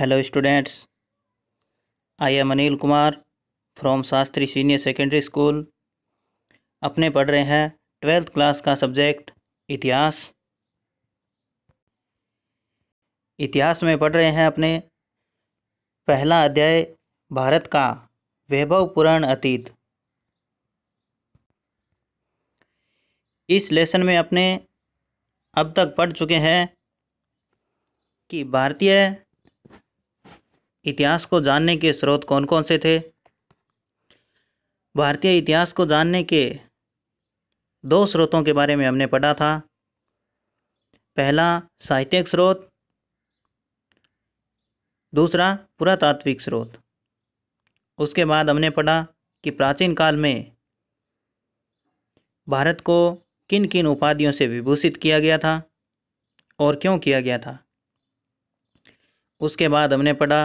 hello students I am Anil Kumar from Shastri senior secondary school अपने पढ़ रहे हैं ट्वेल्थ क्लास का सब्जेक्ट इतिहास इतिहास में पढ़ रहे हैं अपने पहला अध्याय भारत का वैभव पुराण अतीत इस लेसन में अपने अब तक पढ़ चुके हैं कि भारतीय इतिहास को जानने के स्रोत कौन कौन से थे भारतीय इतिहास को जानने के दो स्रोतों के बारे में हमने पढ़ा था पहला साहित्यिक स्रोत दूसरा पुरातात्विक स्रोत उसके बाद हमने पढ़ा कि प्राचीन काल में भारत को किन किन उपाधियों से विभूषित किया गया था और क्यों किया गया था उसके बाद हमने पढ़ा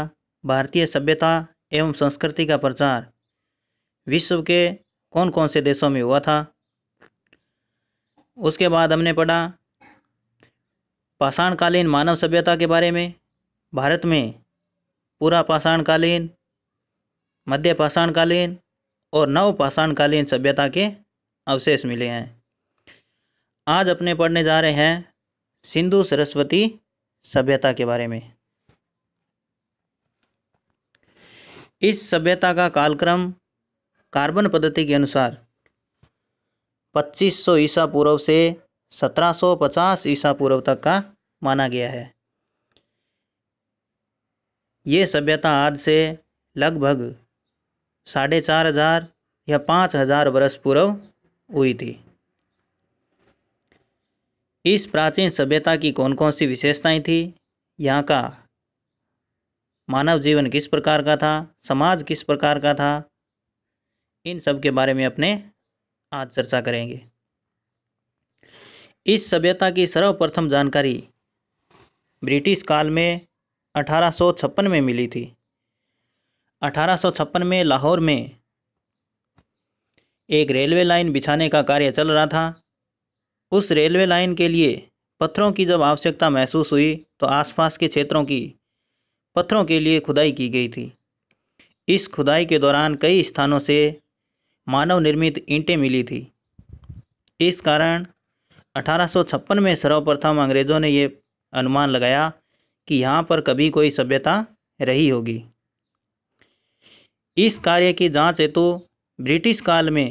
भारतीय सभ्यता एवं संस्कृति का प्रचार विश्व के कौन कौन से देशों में हुआ था उसके बाद हमने पढ़ा पाषाणकालीन मानव सभ्यता के बारे में भारत में पूरा पाषाणकालीन मध्य पाषाणकालीन और नव पाषाणकालीन सभ्यता के अवशेष मिले हैं आज अपने पढ़ने जा रहे हैं सिंधु सरस्वती सभ्यता के बारे में इस सभ्यता का कालक्रम कार्बन पद्धति के अनुसार 2500 ईसा पूर्व से 1750 ईसा पूर्व तक का माना गया है ये सभ्यता आज से लगभग साढ़े चार हजार या पाँच हजार वर्ष पूर्व हुई थी इस प्राचीन सभ्यता की कौन कौन सी विशेषताएं थी यहाँ का मानव जीवन किस प्रकार का था समाज किस प्रकार का था इन सब के बारे में अपने आज चर्चा करेंगे इस सभ्यता की सर्वप्रथम जानकारी ब्रिटिश काल में अठारह में मिली थी अठारह में लाहौर में एक रेलवे लाइन बिछाने का कार्य चल रहा था उस रेलवे लाइन के लिए पत्थरों की जब आवश्यकता महसूस हुई तो आसपास के क्षेत्रों की पत्थरों के लिए खुदाई की गई थी इस खुदाई के दौरान कई स्थानों से मानव निर्मित ईंटें मिली थी इस कारण 1856 में सर्वप्रथम अंग्रेज़ों ने ये अनुमान लगाया कि यहाँ पर कभी कोई सभ्यता रही होगी इस कार्य की जांच हेतु तो ब्रिटिश काल में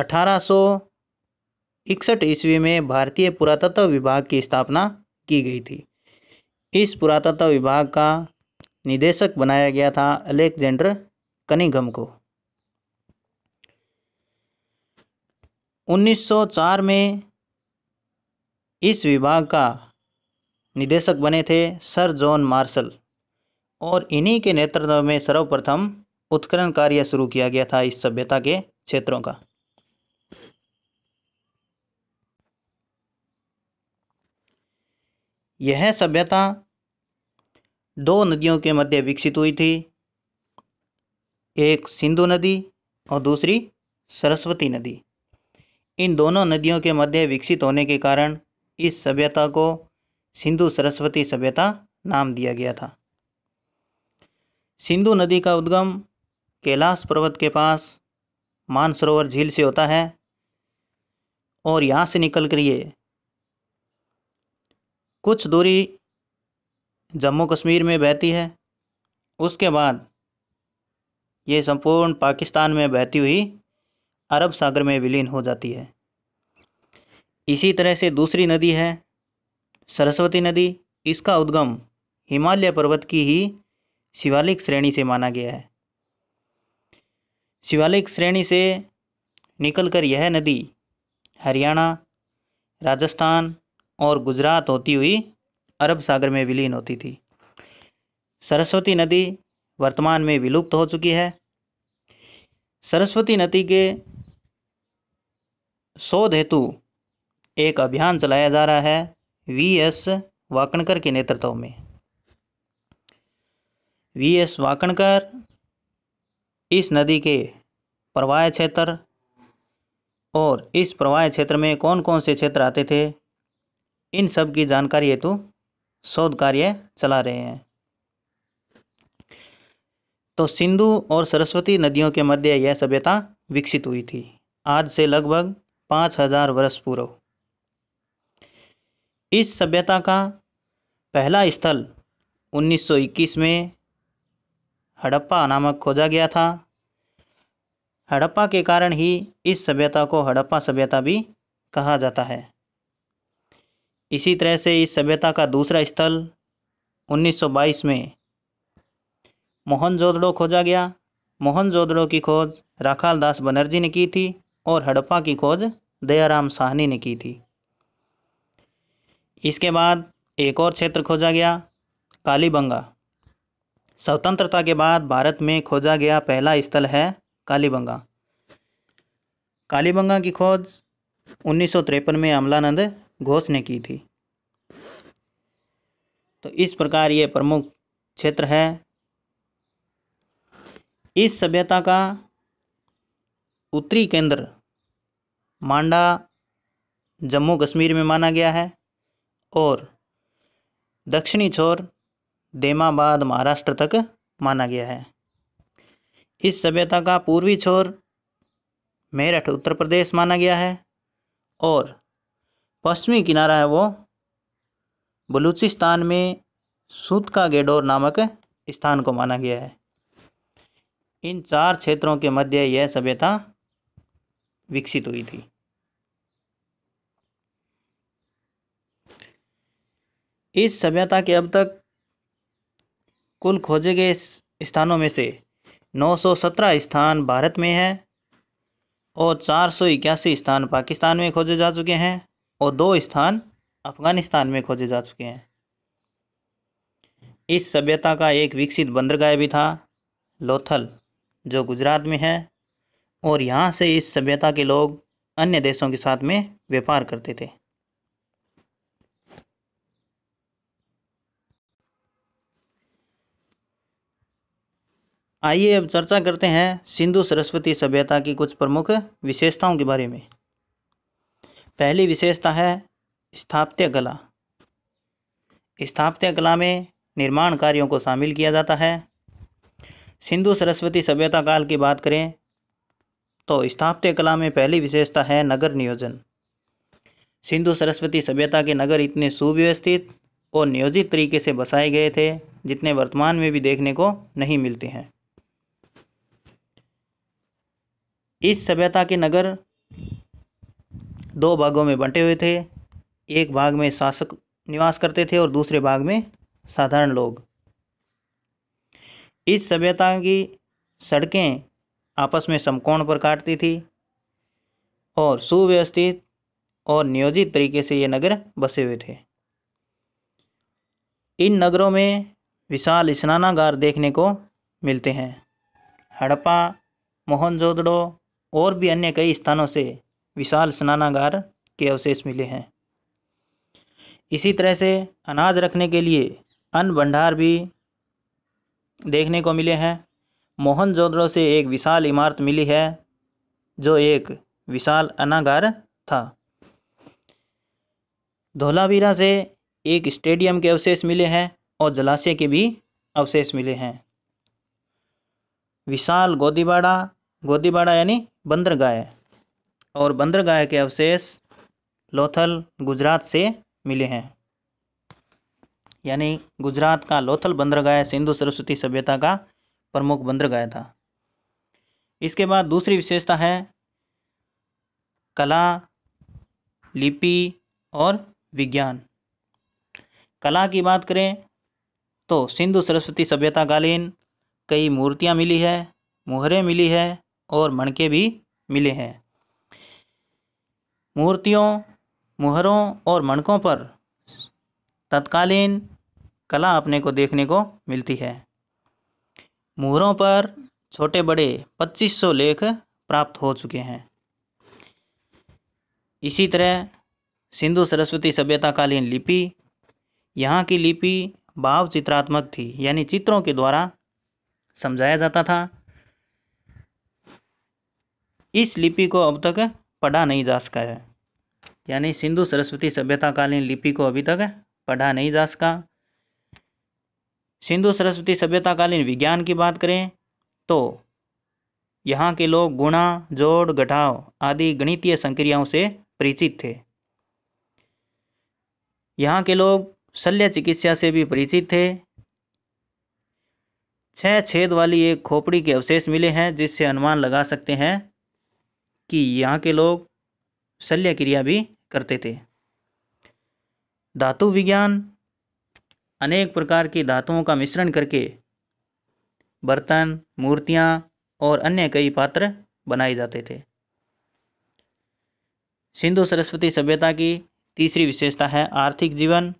1861 ईस्वी में भारतीय पुरातत्व विभाग की स्थापना की गई थी इस पुरातत्व विभाग का निदेशक बनाया गया था अलेक्जेंडर कनिघम को 1904 में इस विभाग का निदेशक बने थे सर जॉन मार्शल और इन्हीं के नेतृत्व में सर्वप्रथम उत्खनन कार्य शुरू किया गया था इस सभ्यता के क्षेत्रों का यह सभ्यता दो नदियों के मध्य विकसित हुई थी एक सिंधु नदी और दूसरी सरस्वती नदी इन दोनों नदियों के मध्य विकसित होने के कारण इस सभ्यता को सिंधु सरस्वती सभ्यता नाम दिया गया था सिंधु नदी का उद्गम कैलाश पर्वत के पास मानसरोवर झील से होता है और यहाँ से निकल कर ये कुछ दूरी जम्मू कश्मीर में बहती है उसके बाद ये संपूर्ण पाकिस्तान में बहती हुई अरब सागर में विलीन हो जाती है इसी तरह से दूसरी नदी है सरस्वती नदी इसका उद्गम हिमालय पर्वत की ही शिवालिक श्रेणी से माना गया है शिवालिक श्रेणी से निकलकर यह नदी हरियाणा राजस्थान और गुजरात होती हुई अरब सागर में विलीन होती थी सरस्वती नदी वर्तमान में विलुप्त हो चुकी है सरस्वती नदी के शोध हेतु एक अभियान चलाया जा रहा है वी एस वाकणकर के नेतृत्व में वी एस वाकणकर इस नदी के प्रवाह क्षेत्र और इस प्रवाह क्षेत्र में कौन कौन से क्षेत्र आते थे इन सब की जानकारी हेतु शोध कार्य चला रहे हैं तो सिंधु और सरस्वती नदियों के मध्य यह सभ्यता विकसित हुई थी आज से लगभग पाँच हजार वर्ष पूर्व इस सभ्यता का पहला स्थल 1921 में हड़प्पा नामक खोजा गया था हड़प्पा के कारण ही इस सभ्यता को हड़प्पा सभ्यता भी कहा जाता है इसी तरह से इस सभ्यता का दूसरा स्थल 1922 में मोहनजोदड़ो खोजा गया मोहनजोदड़ो की खोज राखाल दास बनर्जी ने की थी और हड़प्पा की खोज दयाराम साहनी ने की थी इसके बाद एक और क्षेत्र खोजा गया कालीबंगा स्वतंत्रता के बाद भारत में खोजा गया पहला स्थल है कालीबंगा कालीबंगा की खोज उन्नीस में अमलानंद घोष ने की थी तो इस प्रकार ये प्रमुख क्षेत्र है इस सभ्यता का उत्तरी केंद्र मांडा जम्मू कश्मीर में माना गया है और दक्षिणी छोर देमाबाद महाराष्ट्र तक माना गया है इस सभ्यता का पूर्वी छोर मेरठ उत्तर प्रदेश माना गया है और पश्चिमी किनारा है वो बलूचिस्तान में सूत का गेडोर नामक स्थान को माना गया है इन चार क्षेत्रों के मध्य यह सभ्यता विकसित हुई थी इस सभ्यता के अब तक कुल खोजे गए स्थानों में से 917 स्थान भारत में हैं और चार स्थान पाकिस्तान में खोजे जा चुके हैं और दो स्थान अफगानिस्तान में खोजे जा चुके हैं इस सभ्यता का एक विकसित बंदरगाह भी था लोथल जो गुजरात में है और यहाँ से इस सभ्यता के लोग अन्य देशों के साथ में व्यापार करते थे आइए अब चर्चा करते हैं सिंधु सरस्वती सभ्यता की कुछ प्रमुख विशेषताओं के बारे में पहली विशेषता है स्थापत्य कला स्थापत्य कला में निर्माण कार्यों को शामिल किया जाता है सिंधु सरस्वती सभ्यता काल की बात करें तो स्थापत्य कला में पहली विशेषता है नगर नियोजन सिंधु सरस्वती सभ्यता के नगर इतने सुव्यवस्थित और नियोजित तरीके से बसाए गए थे जितने वर्तमान में भी देखने को नहीं मिलते हैं इस सभ्यता के नगर दो भागों में बंटे हुए थे एक भाग में शासक निवास करते थे और दूसरे भाग में साधारण लोग इस सभ्यता की सड़कें आपस में समकोण पर काटती थी और सुव्यवस्थित और नियोजित तरीके से ये नगर बसे हुए थे इन नगरों में विशाल स्नानागार देखने को मिलते हैं हड़प्पा मोहनजोदड़ो और भी अन्य कई स्थानों से विशाल स्नानागार के अवशेष मिले हैं इसी तरह से अनाज रखने के लिए अन्न भंडार भी देखने को मिले हैं मोहनजोदड़ो से एक विशाल इमारत मिली है जो एक विशाल अनागार था धोलावीरा से एक स्टेडियम के अवशेष मिले हैं और जलाशय के भी अवशेष मिले हैं विशाल गोदीबाड़ा गोदीबाड़ा यानी बंदरगाह और बंदरगाह के अवशेष लोथल गुजरात से मिले हैं यानी गुजरात का लोथल बंदरगाह सिंधु सरस्वती सभ्यता का प्रमुख बंदरगाह था इसके बाद दूसरी विशेषता है कला लिपि और विज्ञान कला की बात करें तो सिंधु सरस्वती सभ्यता कालीन कई मूर्तियाँ मिली है मुहरें मिली है और मणके भी मिले हैं मूर्तियों मुहरों और मणकों पर तत्कालीन कला अपने को देखने को मिलती है मुहरों पर छोटे बड़े 2500 लेख प्राप्त हो चुके हैं इसी तरह सिंधु सरस्वती सभ्यताकालीन लिपि यहाँ की लिपि भाव चित्रात्मक थी यानी चित्रों के द्वारा समझाया जाता था इस लिपि को अब तक पढ़ा नहीं जा सका है यानी सिंधु सरस्वती सभ्यताकालीन लिपि को अभी तक पढ़ा नहीं जा सका सिंधु सरस्वती सभ्यताकालीन विज्ञान की बात करें तो यहाँ के लोग गुणा जोड़ घटाव आदि गणितीय संक्रियाओं से परिचित थे यहाँ के लोग शल्य चिकित्सा से भी परिचित थे छह छेद वाली एक खोपड़ी के अवशेष मिले हैं जिससे अनुमान लगा सकते हैं कि यहाँ के लोग शल्य क्रिया भी करते थे धातु विज्ञान अनेक प्रकार के धातुओं का मिश्रण करके बर्तन मूर्तियाँ और अन्य कई पात्र बनाए जाते थे सिंधु सरस्वती सभ्यता की तीसरी विशेषता है आर्थिक जीवन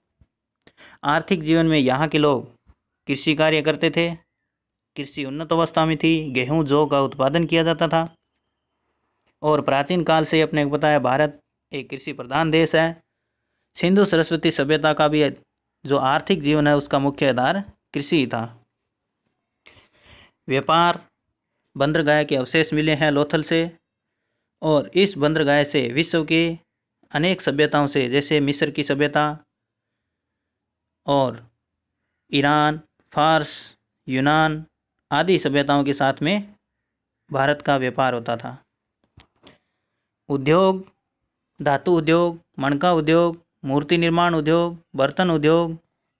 आर्थिक जीवन में यहाँ के लोग कृषि कार्य करते थे कृषि उन्नत अवस्था में थी गेहूँ जौ का उत्पादन किया जाता था और प्राचीन काल से अपने को पता है भारत एक कृषि प्रधान देश है सिंधु सरस्वती सभ्यता का भी जो आर्थिक जीवन है उसका मुख्य आधार कृषि था व्यापार बंदरगाह के अवशेष मिले हैं लोथल से और इस बंदरगाह से विश्व के अनेक सभ्यताओं से जैसे मिस्र की सभ्यता और ईरान फारस यूनान आदि सभ्यताओं के साथ में भारत का व्यापार होता था उद्योग धातु उद्योग मणका उद्योग मूर्ति निर्माण उद्योग बर्तन उद्योग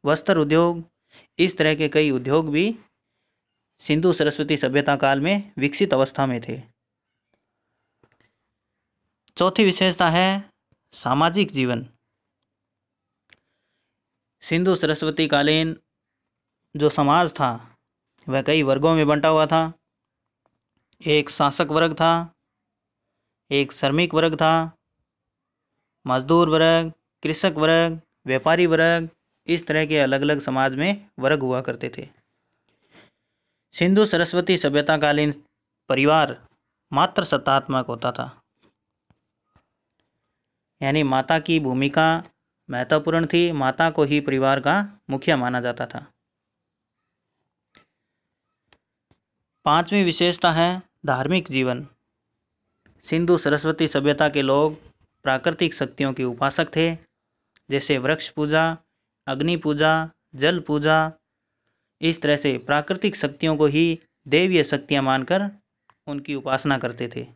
वस्त्र उद्योग इस तरह के कई उद्योग भी सिंधु सरस्वती सभ्यता काल में विकसित अवस्था में थे चौथी विशेषता है सामाजिक जीवन सिंधु सरस्वती कालीन जो समाज था वह कई वर्गों में बंटा हुआ था एक शासक वर्ग था एक श्रमिक वर्ग था मजदूर वर्ग कृषक वर्ग व्यापारी वर्ग इस तरह के अलग अलग समाज में वर्ग हुआ करते थे सिंधु सरस्वती सभ्यताकालीन परिवार मात्र सत्तात्मक होता था यानी माता की भूमिका महत्वपूर्ण थी माता को ही परिवार का मुखिया माना जाता था पांचवी विशेषता है धार्मिक जीवन सिंधु सरस्वती सभ्यता के लोग प्राकृतिक शक्तियों के उपासक थे जैसे वृक्ष पूजा अग्नि पूजा जल पूजा इस तरह से प्राकृतिक शक्तियों को ही देवीय शक्तियाँ मानकर उनकी उपासना करते थे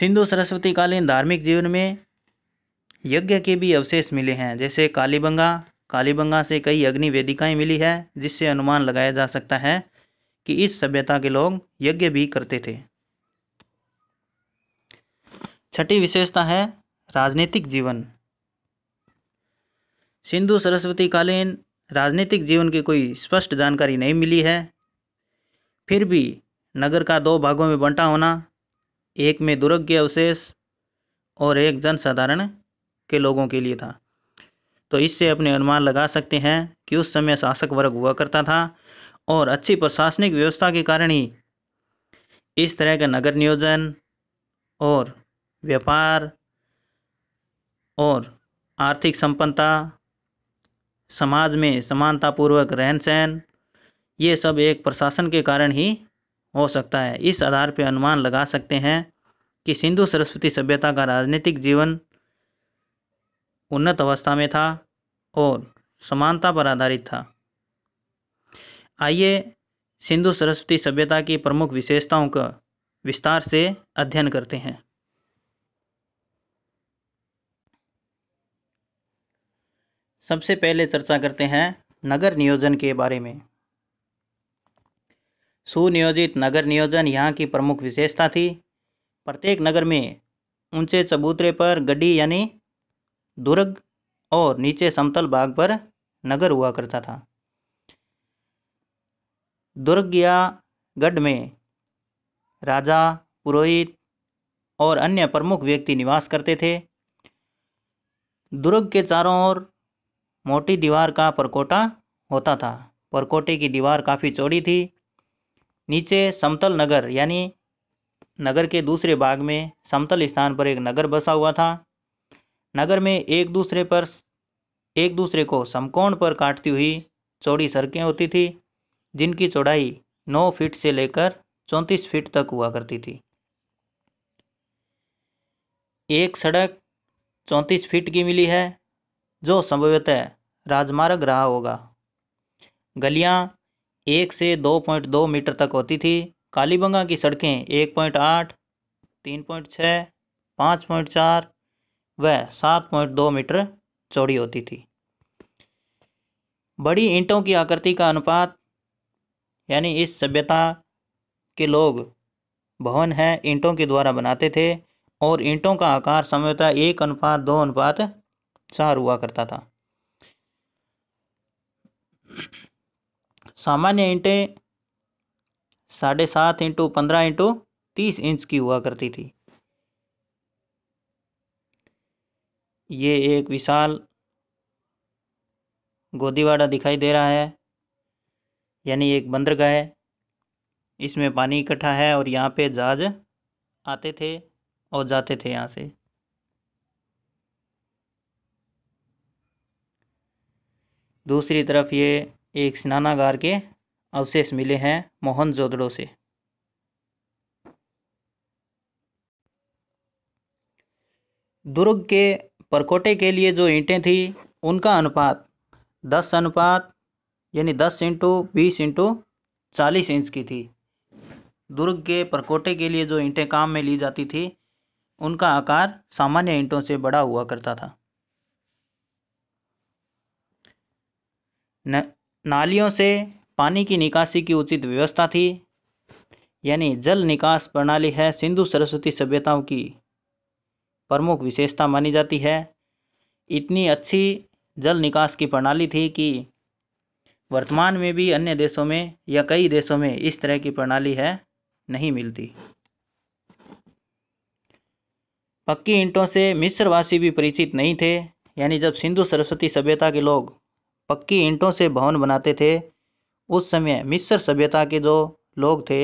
सिंधु सरस्वती कालीन धार्मिक जीवन में यज्ञ के भी अवशेष मिले हैं जैसे कालीबंगा कालीबंगा से कई अग्नि वेदिकाएं मिली है जिससे अनुमान लगाया जा सकता है कि इस सभ्यता के लोग यज्ञ भी करते थे छठी विशेषता है राजनीतिक जीवन सिंधु सरस्वती कालीन राजनीतिक जीवन की कोई स्पष्ट जानकारी नहीं मिली है फिर भी नगर का दो भागों में बंटा होना एक में दुर्ज्ञ अवशेष और एक जनसाधारण के लोगों के लिए था तो इससे अपने अनुमान लगा सकते हैं कि उस समय शासक वर्ग हुआ करता था और अच्छी प्रशासनिक व्यवस्था के कारण ही इस तरह का नगर नियोजन और व्यापार और आर्थिक संपन्नता समाज में समानतापूर्वक रहन सहन ये सब एक प्रशासन के कारण ही हो सकता है इस आधार पर अनुमान लगा सकते हैं कि सिंधु सरस्वती सभ्यता का राजनीतिक जीवन उन्नत अवस्था में था और समानता पर आधारित था आइए सिंधु सरस्वती सभ्यता की प्रमुख विशेषताओं का विस्तार से अध्ययन करते हैं सबसे पहले चर्चा करते हैं नगर नियोजन के बारे में सुनियोजित नगर नियोजन यहाँ की प्रमुख विशेषता थी प्रत्येक नगर में ऊंचे चबूतरे पर गड्ढी यानी दुर्ग और नीचे समतल भाग पर नगर हुआ करता था दुर्ग या गढ़ में राजा पुरोहित और अन्य प्रमुख व्यक्ति निवास करते थे दुर्ग के चारों ओर मोटी दीवार का परकोटा होता था परकोटे की दीवार काफ़ी चौड़ी थी नीचे समतल नगर यानी नगर के दूसरे भाग में समतल स्थान पर एक नगर बसा हुआ था नगर में एक दूसरे पर एक दूसरे को समकोण पर काटती हुई चौड़ी सड़कें होती थी जिनकी चौड़ाई नौ फीट से लेकर चौंतीस फीट तक हुआ करती थी एक सड़क चौंतीस फीट की मिली है जो संभवतः राजमार्ग रहा होगा गलियाँ एक से दो पॉइंट दो मीटर तक होती थी कालीबंगा की सड़कें एक पॉइंट आठ तीन पॉइंट छः पाँच पॉइंट चार व सात पॉइंट दो मीटर चौड़ी होती थी बड़ी ईंटों की आकृति का अनुपात यानी इस सभ्यता के लोग भवन है ईंटों के द्वारा बनाते थे और ईंटों का आकार समयता एक अनुपात दो अनुपात चार हुआ करता था सामान्य ईंटें साढ़े सात इंटू पंद्रह इंटू तीस इंच की हुआ करती थी ये एक विशाल गोदीवाड़ा दिखाई दे रहा है यानी एक बंदरगाह है इसमें पानी इकट्ठा है और यहाँ पे जहाज आते थे और जाते थे यहाँ से दूसरी तरफ ये एक स्नानागार के अवशेष मिले हैं मोहन जोदड़ों से दुर्ग के परकोटे के लिए जो ईंटें थी उनका अनुपात दस अनुपात यानी दस इंटू बीस इंटू चालीस इंच की थी दुर्ग के परकोटे के लिए जो ईंटें काम में ली जाती थी उनका आकार सामान्य ईंटों से बड़ा हुआ करता था नालियों से पानी की निकासी की उचित व्यवस्था थी यानी जल निकास प्रणाली है सिंधु सरस्वती सभ्यताओं की प्रमुख विशेषता मानी जाती है इतनी अच्छी जल निकास की प्रणाली थी कि वर्तमान में भी अन्य देशों में या कई देशों में इस तरह की प्रणाली है नहीं मिलती पक्की ईंटों से मिस्रवासी भी परिचित नहीं थे यानी जब सिंधु सरस्वती सभ्यता के लोग पक्की ईंटों से भवन बनाते थे उस समय मिस्र सभ्यता के जो लोग थे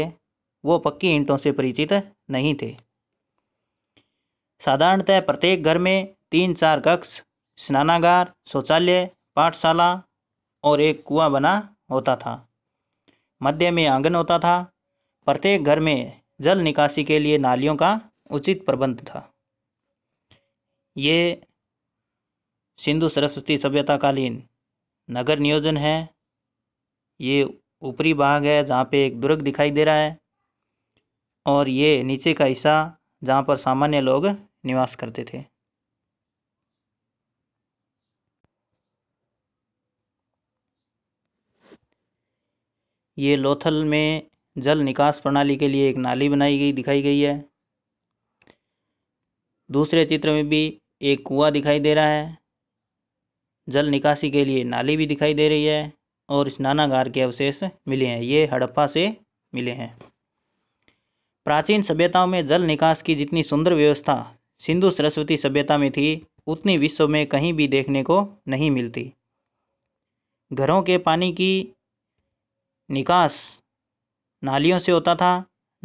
वो पक्की ईंटों से परिचित नहीं थे साधारणतः प्रत्येक घर में तीन चार कक्ष स्नानागार शौचालय पाठशाला और एक कुआं बना होता था मध्य में आंगन होता था प्रत्येक घर में जल निकासी के लिए नालियों का उचित प्रबंध था ये सिंधु सरस्वती सभ्यता कालीन नगर नियोजन है ये ऊपरी भाग है जहाँ पे एक दुर्ग दिखाई दे रहा है और ये नीचे का हिस्सा जहाँ पर सामान्य लोग निवास करते थे ये लोथल में जल निकास प्रणाली के लिए एक नाली बनाई गई दिखाई गई है दूसरे चित्र में भी एक कुआं दिखाई दे रहा है जल निकासी के लिए नाली भी दिखाई दे रही है और स्नानागार के अवशेष मिले हैं ये हड़प्पा से मिले हैं प्राचीन सभ्यताओं में जल निकास की जितनी सुंदर व्यवस्था सिंधु सरस्वती सभ्यता में थी उतनी विश्व में कहीं भी देखने को नहीं मिलती घरों के पानी की निकास नालियों से होता था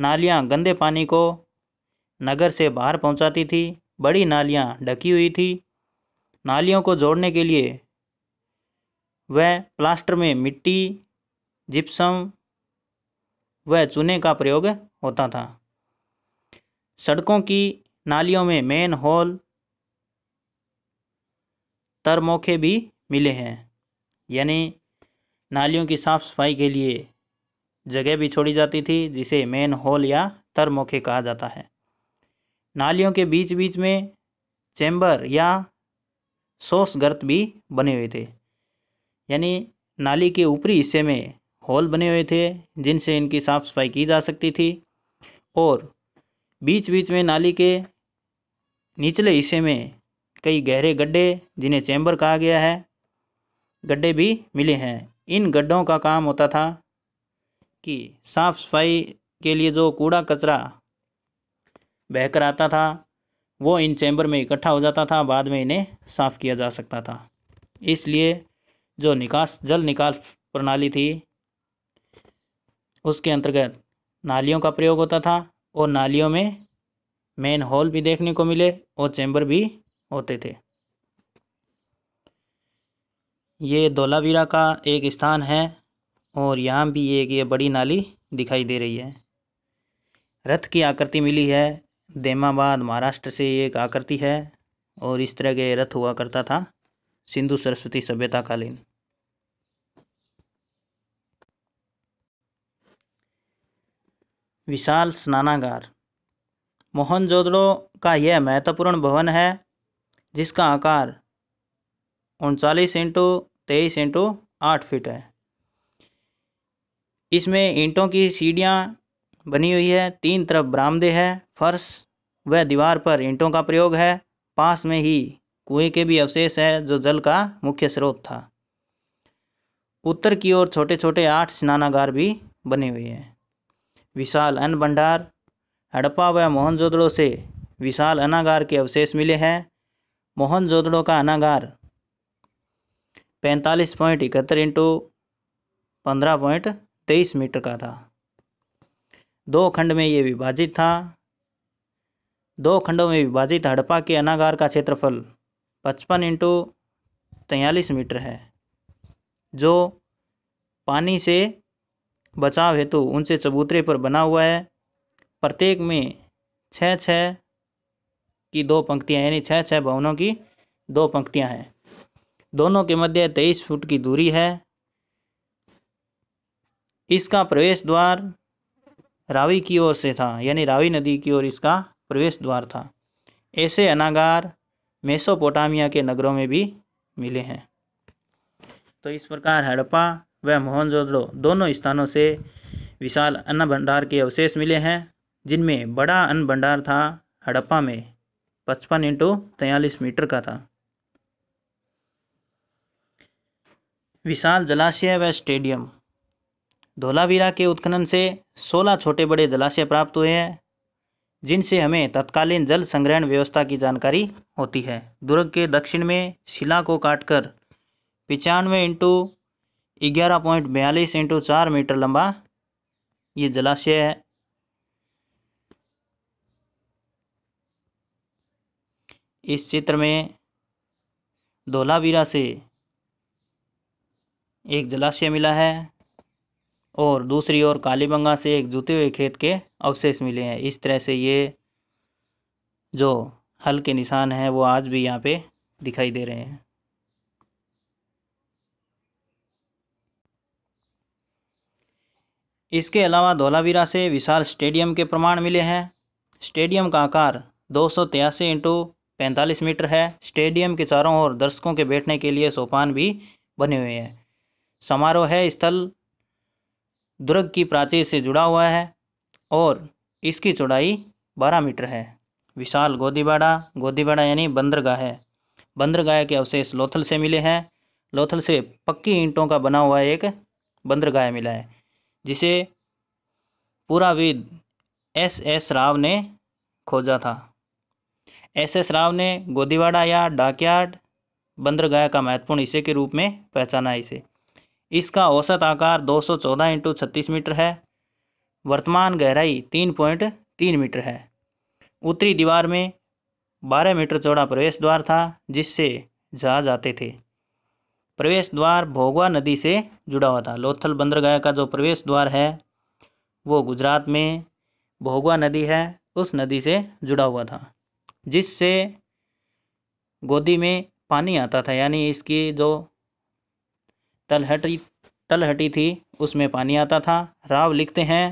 नालियाँ गंदे पानी को नगर से बाहर पहुँचाती थी बड़ी नालियाँ ढकी हुई थी नालियों को जोड़ने के लिए वह प्लास्टर में मिट्टी जिप्सम व चूने का प्रयोग होता था सड़कों की नालियों में मेन होल तरमोखे भी मिले हैं यानी नालियों की साफ सफाई के लिए जगह भी छोड़ी जाती थी जिसे मेन होल या तरमोखे कहा जाता है नालियों के बीच बीच में चैम्बर या सोस गर्त भी बने हुए थे यानी नाली के ऊपरी हिस्से में हॉल बने हुए थे जिनसे इनकी साफ़ सफाई की जा सकती थी और बीच बीच में नाली के निचले हिस्से में कई गहरे गड्ढे जिन्हें चैम्बर कहा गया है गड्ढे भी मिले हैं इन गड्ढों का काम होता था कि साफ़ सफाई के लिए जो कूड़ा कचरा बहकर आता था वो इन चैम्बर में इकट्ठा हो जाता था बाद में इन्हें साफ़ किया जा सकता था इसलिए जो निकास जल निकास प्रणाली थी उसके अंतर्गत नालियों का प्रयोग होता था और नालियों में मेन हॉल भी देखने को मिले और चैम्बर भी होते थे ये धोलावीरा का एक स्थान है और यहाँ भी एक ये बड़ी नाली दिखाई दे रही है रथ की आकृति मिली है देमाबाद महाराष्ट्र से एक आकृति है और इस तरह के रथ हुआ करता था सिंधु सरस्वती सभ्यता कालीन विशाल स्नानागार मोहनजोदड़ो का यह महत्वपूर्ण भवन है जिसका आकार उनचालीस इंटू तेईस इंटू आठ फीट है इसमें ईंटों की सीढ़ियाँ बनी हुई है तीन तरफ बरामदे है फर्श व दीवार पर ईंटों का प्रयोग है पास में ही कुएं के भी अवशेष है जो जल का मुख्य स्रोत था उत्तर की ओर छोटे छोटे आठ स्नानागार भी बने हुए हैं विशाल अन्न भंडार हड़प्पा व मोहनजोदड़ो से विशाल अनागार के अवशेष मिले हैं मोहनजोदड़ो का अनागार पैंतालीस पॉइंट इकहत्तर इंटू पंद्रह पॉइंट तेईस मीटर का था दो खंड में ये विभाजित था दो खंडों में विभाजित हड़प्पा के अनागार का क्षेत्रफल पचपन इंटू तैयलीस मीटर है जो पानी से बचाव हेतु उनसे चबूतरे पर बना हुआ है प्रत्येक में छः छः की दो पंक्तियां यानी छः छः भवनों की दो पंक्तियां हैं दोनों के मध्य तेईस फुट की दूरी है इसका प्रवेश द्वार रावी की ओर से था यानी रावी नदी की ओर इसका प्रवेश द्वार था ऐसे अनागार मेसोपोटामिया के नगरों में भी मिले हैं तो इस प्रकार हड़प्पा व मोहनजोदड़ो दोनों स्थानों से विशाल अन्न भंडार के अवशेष मिले हैं जिनमें बड़ा अन्न भंडार था हड़प्पा में पचपन इंटू तयालीस मीटर का था विशाल जलाशय व स्टेडियम धोलावीरा के उत्खनन से सोलह छोटे बड़े जलाशय प्राप्त हुए हैं जिनसे हमें तत्कालीन जल संग्रहण व्यवस्था की जानकारी होती है दुर्ग के दक्षिण में शिला को काटकर पचानवे इंटू ग्यारह पॉइंट बयालीस इंटू चार मीटर लंबा ये जलाशय है इस चित्र में धोलावीरा से एक जलाशय मिला है और दूसरी ओर कालीबंगा से एक जुते हुए खेत के अवशेष मिले हैं इस तरह से ये जो हल के निशान हैं वो आज भी यहाँ पे दिखाई दे रहे हैं इसके अलावा धोलावीरा से विशाल स्टेडियम के प्रमाण मिले हैं स्टेडियम का आकार दो सौ तिरासी इंटू पैंतालीस मीटर है स्टेडियम के चारों ओर दर्शकों के बैठने के लिए सोपान भी बने हुए हैं समारोह है स्थल दुर्ग की प्राचीर से जुड़ा हुआ है और इसकी चौड़ाई 12 मीटर है विशाल गोदीबाड़ा गोदीबाड़ा यानी बंदरगाह है बंदरगाह के अवशेष लोथल से मिले हैं लोथल से पक्की ईंटों का बना हुआ एक बंदरगाह मिला है जिसे पुराविद एस एस राव ने खोजा था एस एस राव ने गोदीवाड़ा या डाकयार्ड बंदरगाह का महत्वपूर्ण हिस्से के रूप में पहचाना इसे इसका औसत आकार 214 सौ चौदह इंटू मीटर है वर्तमान गहराई 3.3 मीटर है उत्तरी दीवार में 12 मीटर चौड़ा प्रवेश द्वार था जिससे जहाज आते थे प्रवेश द्वार भोगवा नदी से जुड़ा हुआ था लोथल बंदरगाह का जो प्रवेश द्वार है वो गुजरात में भोगवा नदी है उस नदी से जुड़ा हुआ था जिससे गोदी में पानी आता था यानी इसकी जो तलहटी तलहटी थी उसमें पानी आता था राव लिखते हैं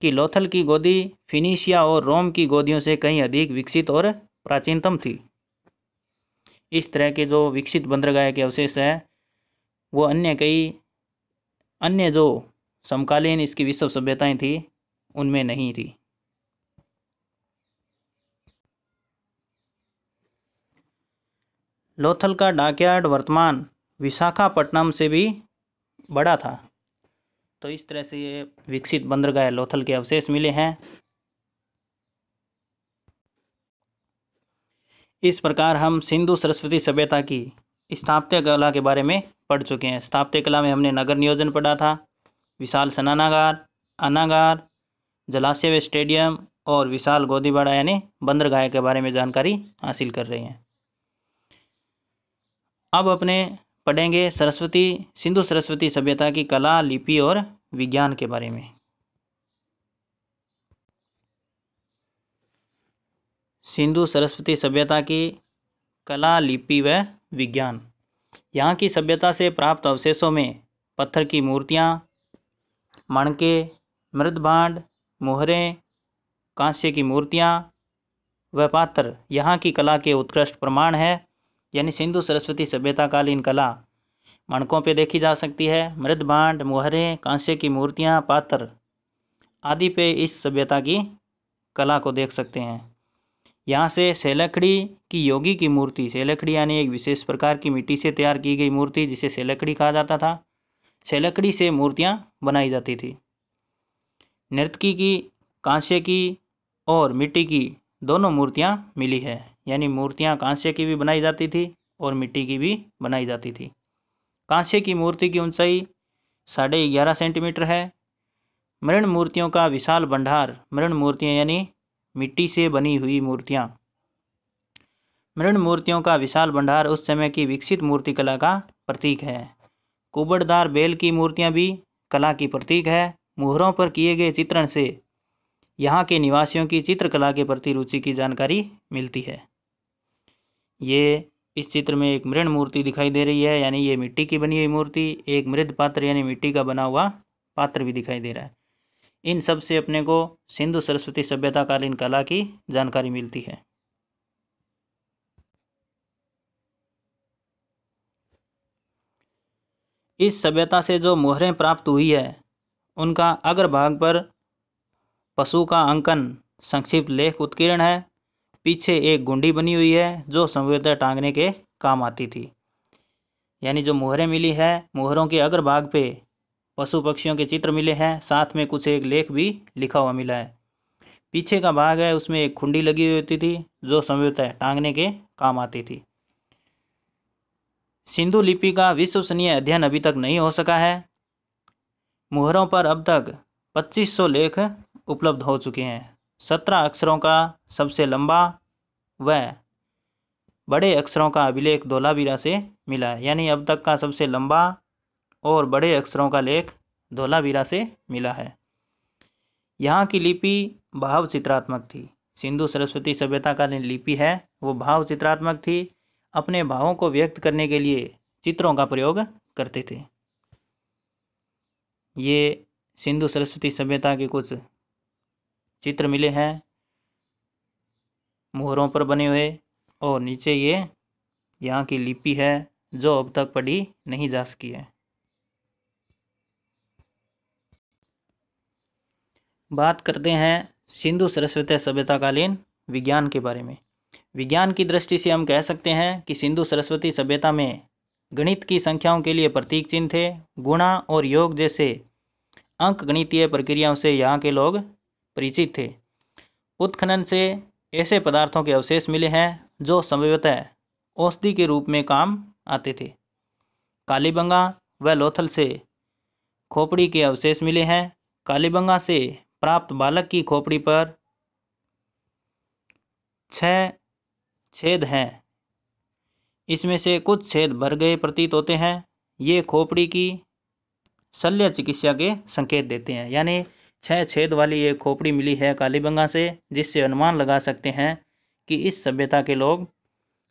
कि लोथल की गोदी फिनिशिया और रोम की गोदियों से कहीं अधिक विकसित और प्राचीनतम थी इस तरह के जो विकसित बंदरगाह के अवशेष हैं वो अन्य कई अन्य जो समकालीन इसकी विश्व सभ्यताएं थी उनमें नहीं थी लोथल का डाकयार्ड वर्तमान विशाखापट्टनम से भी बड़ा था तो इस तरह से ये विकसित बंदरगाह लोथल के अवशेष मिले हैं इस प्रकार हम सिंधु सरस्वती सभ्यता की स्थापत्य कला के बारे में पढ़ चुके हैं स्थापत्य कला में हमने नगर नियोजन पढ़ा था विशाल स्नानागार अनागार जलाशय स्टेडियम और विशाल गोदीबाड़ा यानी बंदरगाह के बारे में जानकारी हासिल कर रहे हैं अब अपने पढ़ेंगे सरस्वती सिंधु सरस्वती सभ्यता की कला लिपि और विज्ञान के बारे में सिंधु सरस्वती सभ्यता की कला लिपि व विज्ञान यहाँ की सभ्यता से प्राप्त अवशेषों में पत्थर की मूर्तियाँ मणके मृदभांड मोहरें कांस्य की मूर्तियाँ व पात्र यहाँ की कला के उत्कृष्ट प्रमाण है यानी सिंधु सरस्वती सभ्यताकालीन कला मणकों पे देखी जा सकती है मृद भांड मुहरे कांस्य की मूर्तियाँ पात्र आदि पे इस सभ्यता की कला को देख सकते हैं यहाँ से सेलखड़ी की योगी की मूर्ति सेलखड़ी यानी एक विशेष प्रकार की मिट्टी से तैयार की गई मूर्ति जिसे सेलखड़ी कहा जाता था सेलखड़ी से मूर्तियाँ बनाई जाती थी नृतकी की कांस्य की और मिट्टी की दोनों मूर्तियाँ मिली है यानी मूर्तियाँ कांस्य की भी बनाई जाती थी और मिट्टी की भी बनाई जाती थी कांस्य की मूर्ति की ऊंचाई साढ़े ग्यारह सेंटीमीटर है मृण मूर्तियों का विशाल भंडार मृण मूर्तियाँ यानी मिट्टी से बनी हुई मूर्तियाँ मृण मूर्तियों का विशाल भंडार उस समय की विकसित मूर्तिकला का प्रतीक है कुबड़दार बेल की मूर्तियाँ भी कला की प्रतीक है मुहरों पर किए गए चित्रण से यहाँ के निवासियों की चित्रकला के प्रति रुचि की जानकारी मिलती है ये इस चित्र में एक मृण मूर्ति दिखाई दे रही है यानी ये मिट्टी की बनी हुई मूर्ति एक मृद पात्र यानी मिट्टी का बना हुआ पात्र भी दिखाई दे रहा है इन सब से अपने को सिंधु सरस्वती सभ्यता कालीन कला की जानकारी मिलती है इस सभ्यता से जो मोहरें प्राप्त हुई है उनका अग्रभाग पर पशु का अंकन संक्षिप्त लेख उत्कीर्ण है पीछे एक गुंडी बनी हुई है जो संवेदना टांगने के काम आती थी यानी जो मोहरें मिली है मोहरों के अग्र भाग पे पशु पक्षियों के चित्र मिले हैं साथ में कुछ एक लेख भी लिखा हुआ मिला है पीछे का भाग है उसमें एक खुंडी लगी हुई होती थी जो संवेदता टांगने के काम आती थी सिंधु लिपि का विश्वसनीय अध्ययन अभी तक नहीं हो सका है मुहरों पर अब तक 2500 लेख उपलब्ध हो चुके हैं सत्रह अक्षरों का सबसे लंबा व बड़े अक्षरों का अभिलेख धोलावीरा से मिला है यानी अब तक का सबसे लंबा और बड़े अक्षरों का लेख धोलावीरा से मिला है यहाँ की लिपि भाव चित्रात्मक थी सिंधु सरस्वती सभ्यता का लिपि है वो भाव चित्रात्मक थी अपने भावों को व्यक्त करने के लिए चित्रों का प्रयोग करते थे ये सिंधु सरस्वती सभ्यता के कुछ चित्र मिले हैं मोहरों पर बने हुए और नीचे ये यहाँ की लिपि है जो अब तक पढ़ी नहीं जा सकी है बात करते हैं सिंधु सरस्वती सभ्यताकालीन विज्ञान के बारे में विज्ञान की दृष्टि से हम कह सकते हैं कि सिंधु सरस्वती सभ्यता में गणित की संख्याओं के लिए प्रतीक चिन्ह थे गुणा और योग जैसे अंक गणितीय प्रक्रियाओं से यहाँ के लोग परिचित थे उत्खनन से ऐसे पदार्थों के अवशेष मिले हैं जो संभवतः औषधि के रूप में काम आते थे कालीबंगा व लोथल से खोपड़ी के अवशेष मिले हैं कालीबंगा से प्राप्त बालक की खोपड़ी पर छह छेद हैं इसमें से कुछ छेद भर गए प्रतीत होते हैं ये खोपड़ी की शल्य चिकित्सा के संकेत देते हैं यानी छः छेद वाली एक खोपड़ी मिली है कालीबंगा से जिससे अनुमान लगा सकते हैं कि इस सभ्यता के लोग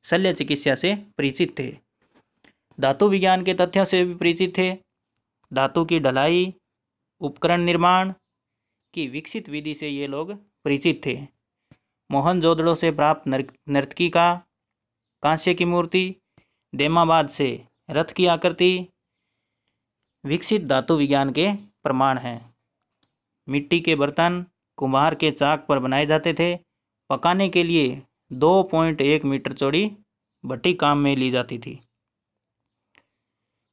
शल्य चिकित्सा से परिचित थे धातु विज्ञान के तथ्यों से भी परिचित थे धातु की ढलाई उपकरण निर्माण की विकसित विधि से ये लोग परिचित थे जोदड़ों से प्राप्त नर्तकी का कांस्य की मूर्ति देमाबाद से रथ की आकृति विकसित धातु विज्ञान के प्रमाण हैं मिट्टी के बर्तन कुम्हार के चाक पर बनाए जाते थे पकाने के लिए दो पॉइंट एक मीटर चौड़ी भट्टी काम में ली जाती थी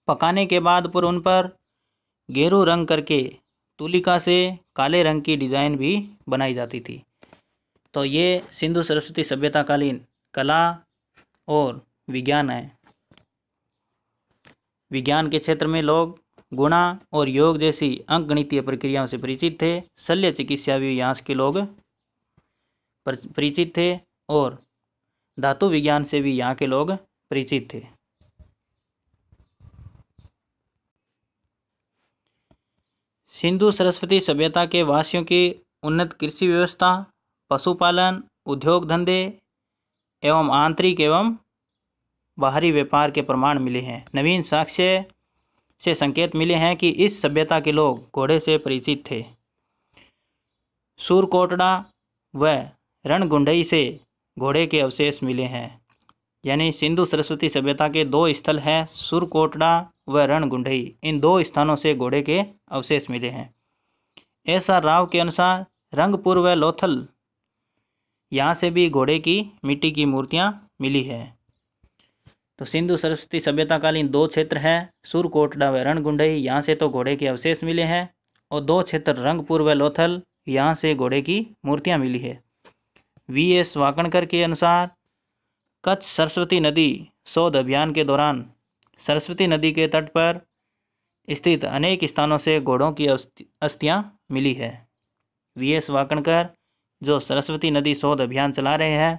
पकाने के बाद पर उन पर गेरू रंग करके तुलिका से काले रंग की डिज़ाइन भी बनाई जाती थी तो ये सिंधु सरस्वती सभ्यताकालीन कला और विज्ञान है विज्ञान के क्षेत्र में लोग गुणा और योग जैसी अंक गणितीय प्रक्रियाओं से परिचित थे शल्य चिकित्सा भी यहाँ के लोग परिचित थे और धातु विज्ञान से भी यहाँ के लोग परिचित थे सिंधु सरस्वती सभ्यता के वासियों की उन्नत कृषि व्यवस्था पशुपालन उद्योग धंधे एवं आंतरिक एवं बाहरी व्यापार के प्रमाण मिले हैं नवीन साक्ष्य से संकेत मिले हैं कि इस सभ्यता के लोग घोड़े से परिचित थे सूरकोटड़ा व रणगुंडई से घोड़े के अवशेष मिले हैं यानी सिंधु सरस्वती सभ्यता के दो स्थल हैं सुरकोटड़ा व रणगुंडई इन दो स्थानों से घोड़े के अवशेष मिले हैं ऐसा राव के अनुसार रंगपुर व लोथल यहाँ से भी घोड़े की मिट्टी की मूर्तियाँ मिली है तो सिंधु सरस्वती सभ्यताकालीन दो क्षेत्र हैं सुरकोटड़ा व रणगुंडई यहाँ से तो घोड़े के अवशेष मिले हैं और दो क्षेत्र रंगपुर व लोथल यहाँ से घोड़े की मूर्तियाँ मिली है वी एस वाकणकर के अनुसार कच्छ सरस्वती नदी शोध अभियान के दौरान सरस्वती नदी के तट पर स्थित अनेक स्थानों से घोड़ों की अस्थियाँ मिली है वी एस वाकणकर जो सरस्वती नदी शोध अभियान चला रहे हैं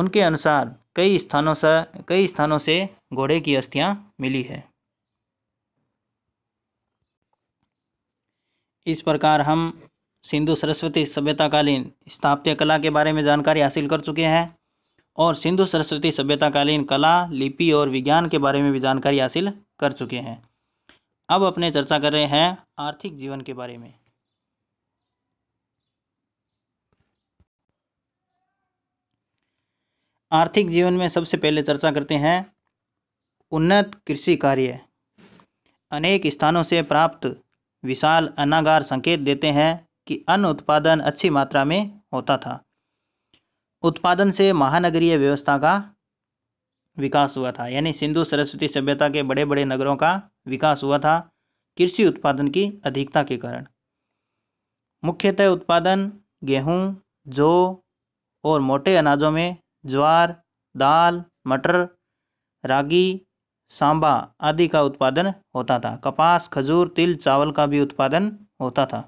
उनके अनुसार कई स्थानों से कई स्थानों से घोड़े की अस्थियां मिली है इस प्रकार हम सिंधु सरस्वती सभ्यताकालीन स्थापत्य कला के बारे में जानकारी हासिल कर चुके हैं और सिंधु सरस्वती सभ्यताकालीन कला लिपि और विज्ञान के बारे में भी जानकारी हासिल कर चुके हैं अब अपने चर्चा कर रहे हैं आर्थिक जीवन के बारे में आर्थिक जीवन में सबसे पहले चर्चा करते हैं उन्नत कृषि कार्य अनेक स्थानों से प्राप्त विशाल अनागार संकेत देते हैं कि अन्न उत्पादन अच्छी मात्रा में होता था उत्पादन से महानगरीय व्यवस्था का विकास हुआ था यानी सिंधु सरस्वती सभ्यता के बड़े बड़े नगरों का विकास हुआ था कृषि उत्पादन की अधिकता के कारण मुख्यतः उत्पादन गेहूं जौ और मोटे अनाजों में ज्वार दाल मटर रागी सांबा आदि का उत्पादन होता था कपास खजूर तिल चावल का भी उत्पादन होता था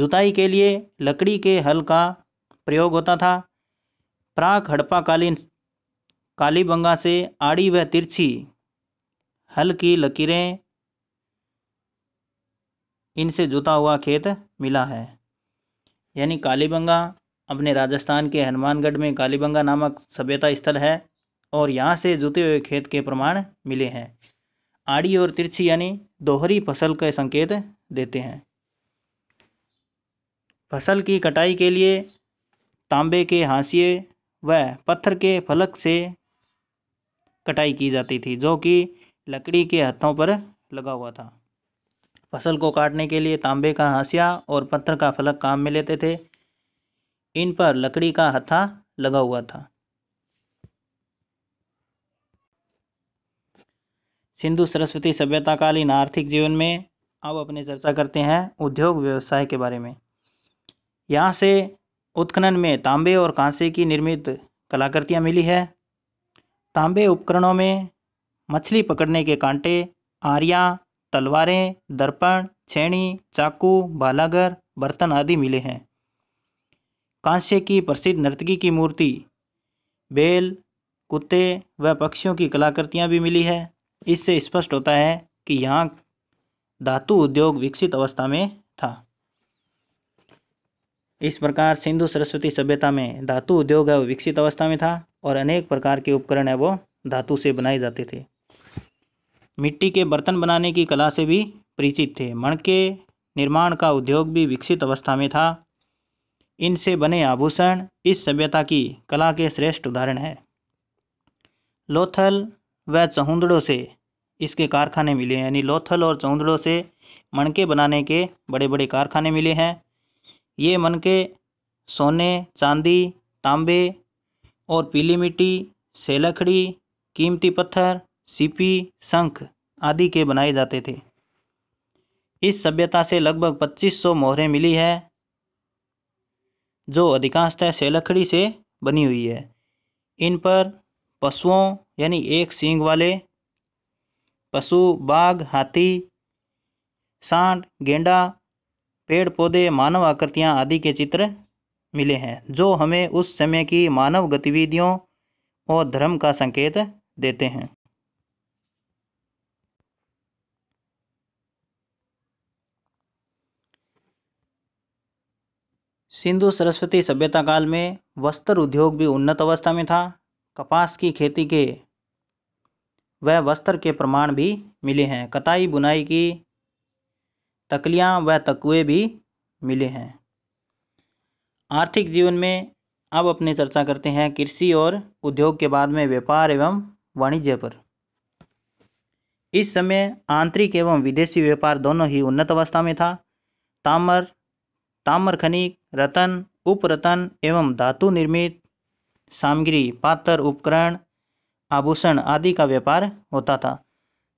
जुताई के लिए लकड़ी के हल का प्रयोग होता था प्राक हड़प्पाकालीन कालीबंगा से आड़ी व तिरछी हल की लकीरें इनसे जुता हुआ खेत मिला है यानी कालीबंगा अपने राजस्थान के हनुमानगढ़ में कालीबंगा नामक सभ्यता स्थल है और यहाँ से जुते हुए खेत के प्रमाण मिले हैं आड़ी और तिरछी यानी दोहरी फसल के संकेत देते हैं फसल की कटाई के लिए तांबे के हाशिए व पत्थर के फलक से कटाई की जाती थी जो कि लकड़ी के हाथों पर लगा हुआ था फसल को काटने के लिए तांबे का हाशिया और पत्थर का फलक काम में लेते थे इन पर लकड़ी का हथा लगा हुआ था सिंधु सरस्वती सभ्यताकालीन आर्थिक जीवन में अब अपने चर्चा करते हैं उद्योग व्यवसाय के बारे में यहाँ से उत्खनन में तांबे और कांसे की निर्मित कलाकृतियाँ मिली है तांबे उपकरणों में मछली पकड़ने के कांटे आरिया तलवारें दर्पण छेणी चाकू बालागर बर्तन आदि मिले हैं कांस्य की प्रसिद्ध नर्तकी की मूर्ति बेल कुत्ते व पक्षियों की कलाकृतियाँ भी मिली है इससे स्पष्ट होता है कि यहाँ धातु उद्योग विकसित अवस्था में था इस प्रकार सिंधु सरस्वती सभ्यता में धातु उद्योग है विकसित अवस्था में था और अनेक प्रकार के उपकरण है वो धातु से बनाए जाते थे मिट्टी के बर्तन बनाने की कला से भी परिचित थे मण के निर्माण का उद्योग भी विकसित अवस्था में था इनसे बने आभूषण इस सभ्यता की कला के श्रेष्ठ उदाहरण है लोथल व चहुंदड़ों से इसके कारखाने मिले हैं यानी लोथल और चहुंदड़ों से मणके बनाने के बड़े बड़े कारखाने मिले हैं ये मणके सोने चांदी तांबे और पीली मिट्टी सेलखड़ी कीमती पत्थर सीपी शंख आदि के बनाए जाते थे इस सभ्यता से लगभग 2500 मोहरें मिली है जो अधिकांशतः सेलखड़ी से बनी हुई है इन पर पशुओं यानी एक सींग वाले पशु बाघ हाथी सांड गेंडा पेड़ पौधे मानव आकृतियां आदि के चित्र मिले हैं जो हमें उस समय की मानव गतिविधियों और धर्म का संकेत देते हैं सिंधु सरस्वती सभ्यता काल में वस्त्र उद्योग भी उन्नत अवस्था में था कपास की खेती के व वस्त्र के प्रमाण भी मिले हैं कताई बुनाई की तकलियाँ व तकुए भी मिले हैं आर्थिक जीवन में अब अपनी चर्चा करते हैं कृषि और उद्योग के बाद में व्यापार एवं वाणिज्य पर इस समय आंतरिक एवं विदेशी व्यापार दोनों ही उन्नत अवस्था में था तामर ताम्र खनिक रतन उपरतन एवं धातु निर्मित सामग्री पात्र उपकरण आभूषण आदि का व्यापार होता था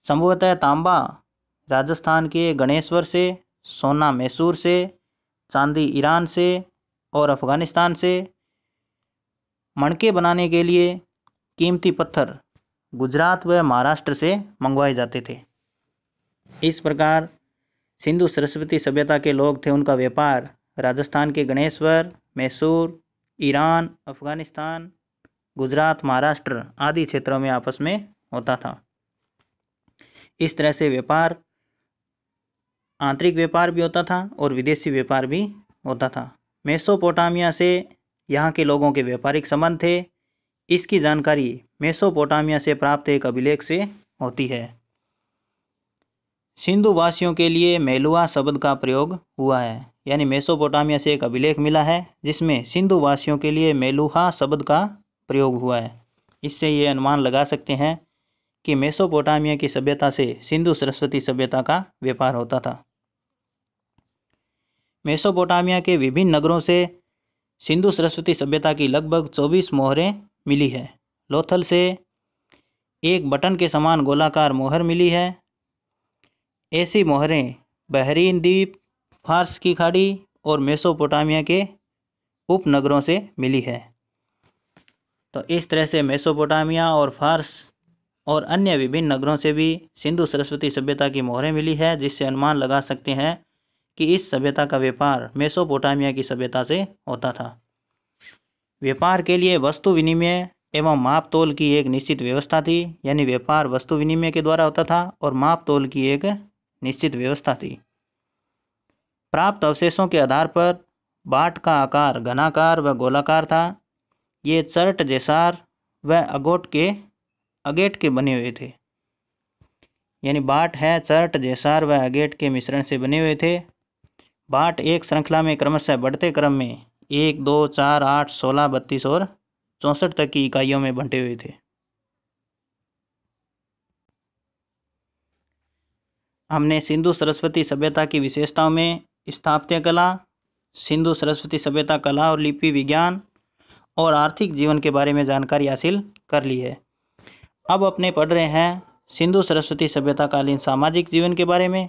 संभवतः तांबा राजस्थान के गणेश्वर से सोना मैसूर से चांदी ईरान से और अफ़गानिस्तान से मणके बनाने के लिए कीमती पत्थर गुजरात व महाराष्ट्र से मंगवाए जाते थे इस प्रकार सिंधु सरस्वती सभ्यता के लोग थे उनका व्यापार राजस्थान के गणेश्वर मैसूर ईरान अफ़गानिस्तान गुजरात महाराष्ट्र आदि क्षेत्रों में आपस में होता था इस तरह से व्यापार आंतरिक व्यापार भी होता था और विदेशी व्यापार भी होता था मेसोपोटामिया से यहाँ के लोगों के व्यापारिक संबंध थे इसकी जानकारी मेसोपोटामिया से प्राप्त एक अभिलेख से होती है सिंधु वासियों के लिए मेलुआ शब्द का प्रयोग हुआ है यानी मेसोपोटामिया से एक अभिलेख मिला है जिसमें सिंधु वासियों के लिए मेलुहा शब्द का प्रयोग हुआ है इससे ये अनुमान लगा सकते हैं कि मेसोपोटामिया की सभ्यता से सिंधु सरस्वती सभ्यता का व्यापार होता था मेसोपोटामिया के विभिन्न नगरों से सिंधु सरस्वती सभ्यता की लगभग 24 मोहरें मिली है लोथल से एक बटन के समान गोलाकार मोहर मिली है ऐसी मोहरें बहरीन द्वीप फारस की खाड़ी और मेसोपोटामिया के उपनगरों से मिली है तो इस तरह से मेसोपोटामिया और फारस और अन्य विभिन्न नगरों से भी सिंधु सरस्वती सभ्यता की मोहरें मिली है जिससे अनुमान लगा सकते हैं कि इस सभ्यता का व्यापार मेसोपोटामिया की सभ्यता से होता था व्यापार के लिए वस्तु विनिमय एवं माप तोल की एक निश्चित व्यवस्था थी यानी व्यापार वस्तु विनिमय के द्वारा होता था और माप तोल की एक निश्चित व्यवस्था थी प्राप्त अवशेषों के आधार पर बाट का आकार घनाकार व गोलाकार था ये चर्ट जैसार व अगोट के अगेट के बने हुए थे यानी बाट है चर्ट जैसार व अगेट के मिश्रण से बने हुए थे बाट एक श्रृंखला में क्रमशः बढ़ते क्रम में एक दो चार आठ सोलह बत्तीस और चौंसठ तक की इकाइयों में बंटे हुए थे हमने सिंधु सरस्वती सभ्यता की विशेषताओं में स्थापत्य कला सिंधु सरस्वती सभ्यता कला और लिपि विज्ञान और आर्थिक जीवन के बारे में जानकारी हासिल कर ली है अब अपने पढ़ रहे हैं सिंधु सरस्वती सभ्यता कालीन सामाजिक जीवन के बारे में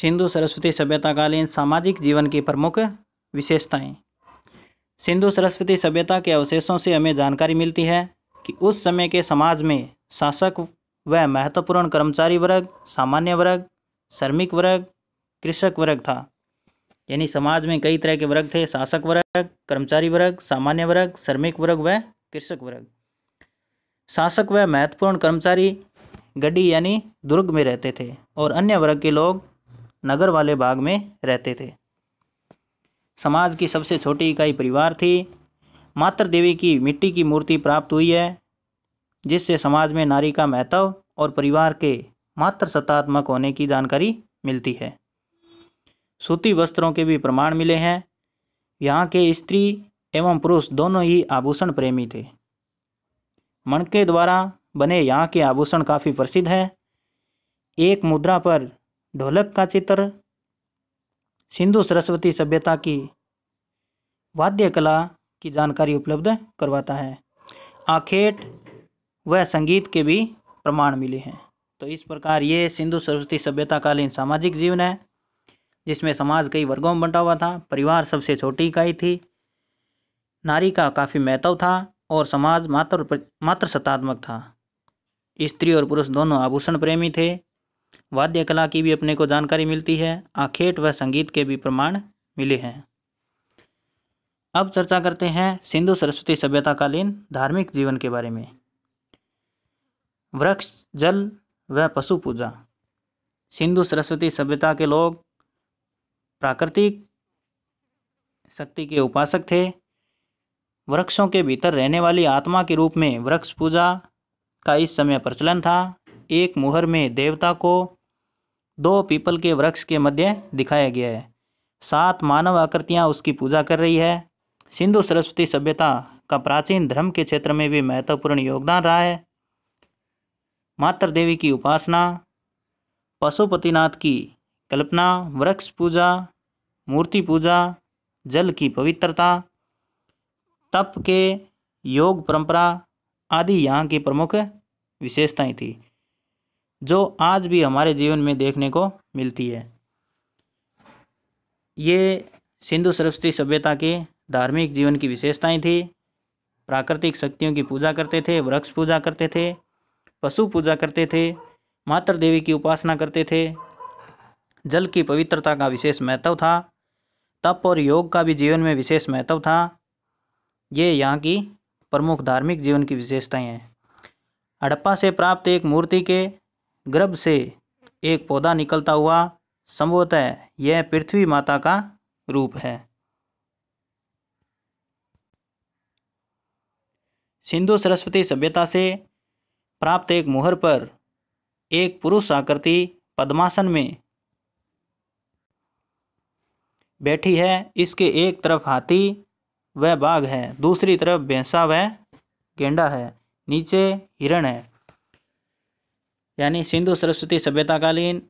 सिंधु सरस्वती सभ्यता कालीन सामाजिक जीवन की प्रमुख विशेषताएं सिंधु सरस्वती सभ्यता के अवशेषों से हमें जानकारी मिलती है कि उस समय के समाज में शासक वह महत्वपूर्ण कर्मचारी वर्ग सामान्य वर्ग श्रमिक वर्ग कृषक वर्ग था यानी समाज में कई तरह के वर्ग थे शासक वर्ग कर्मचारी वर्ग सामान्य वर्ग श्रमिक वर्ग व कृषक वर्ग शासक व महत्वपूर्ण कर्मचारी गड्डी यानी दुर्ग में रहते थे और अन्य वर्ग के लोग नगर वाले भाग में रहते थे समाज की सबसे छोटी इकाई परिवार थी मातृ देवी की मिट्टी की मूर्ति प्राप्त हुई है जिससे समाज में नारी का महत्व और परिवार के मात्र सत्तात्मक होने की जानकारी मिलती है सूती वस्त्रों के भी प्रमाण मिले हैं यहाँ के स्त्री एवं पुरुष दोनों ही आभूषण प्रेमी थे मणके द्वारा बने यहाँ के आभूषण काफ़ी प्रसिद्ध है एक मुद्रा पर ढोलक का चित्र सिंधु सरस्वती सभ्यता की वाद्य कला की जानकारी उपलब्ध करवाता है आखेट व संगीत के भी प्रमाण मिले हैं तो इस प्रकार ये सिंधु सरस्वती सभ्यता कालीन सामाजिक जीवन है जिसमें समाज कई वर्गों में बंटा हुआ था परिवार सबसे छोटी इकाई थी नारी का काफ़ी महत्व था और समाज मात्र मात्र सत्तात्मक था स्त्री और पुरुष दोनों आभूषण प्रेमी थे वाद्य कला की भी अपने को जानकारी मिलती है आखेट व संगीत के भी प्रमाण मिले हैं अब चर्चा करते हैं सिंधु सरस्वती सभ्यता कालीन धार्मिक जीवन के बारे में वृक्ष जल व पशु पूजा सिंधु सरस्वती सभ्यता के लोग प्राकृतिक शक्ति के उपासक थे वृक्षों के भीतर रहने वाली आत्मा के रूप में वृक्ष पूजा का इस समय प्रचलन था एक मुहर में देवता को दो पीपल के वृक्ष के मध्य दिखाया गया है सात मानव आकृतियाँ उसकी पूजा कर रही है सिंधु सरस्वती सभ्यता का प्राचीन धर्म के क्षेत्र में भी महत्वपूर्ण योगदान रहा है मातृ देवी की उपासना पशुपतिनाथ की कल्पना वृक्ष पूजा मूर्ति पूजा जल की पवित्रता तप के योग परंपरा आदि यहाँ की प्रमुख विशेषताएं थी जो आज भी हमारे जीवन में देखने को मिलती है ये सिंधु सरस्वती सभ्यता के धार्मिक जीवन की विशेषताएं थी प्राकृतिक शक्तियों की पूजा करते थे वृक्ष पूजा करते थे पशु पूजा करते थे मातृ देवी की उपासना करते थे जल की पवित्रता का विशेष महत्व था तप और योग का भी जीवन में विशेष महत्व था ये यहाँ की प्रमुख धार्मिक जीवन की विशेषताएं हैं हड़प्पा से प्राप्त एक मूर्ति के गर्भ से एक पौधा निकलता हुआ संभवतः यह पृथ्वी माता का रूप है सिंधु सरस्वती सभ्यता से प्राप्त एक मुहर पर एक पुरुष आकृति पद्मासन में बैठी है इसके एक तरफ हाथी व बाघ है दूसरी तरफ भैंसा व गेंडा है नीचे हिरण है यानी सिंधु सरस्वती सभ्यताकालीन